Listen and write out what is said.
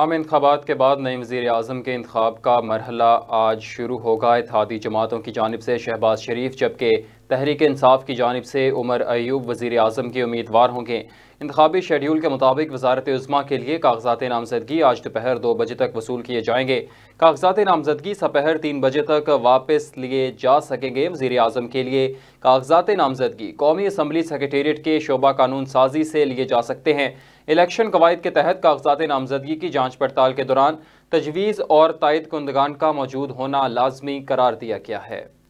आम इंतबात के बाद नए वज़ी अजम के इंतब का मरहला आज शुरू होगा इतिहादी जमातों की जानब से शहबाज शरीफ जबकि तहरीक इंसाफ की जानब से उमर अयूब वज़ी अजम के उम्मीदवार होंगे इंतबी शेड्यूल के मुताबिक वजारत उज़मा के लिए कागजात नामजदगी आज दोपहर दो बजे तक वसूल किए जाएंगे कागजात नामजदगी सपहर तीन बजे तक वापस लिए जा सकेंगे वजी अजम के लिए कागजात नामजदगी कौमी असम्बली सेक्रटेट के शोबा कानून साजी से लिए जा सकते हैं इलेक्शन कवायद के तहत कागजात नामजदगी की जाँच पड़ताल के दौरान तजवीज़ और तायद कुंदगान का मौजूद होना लाजमी करार दिया गया है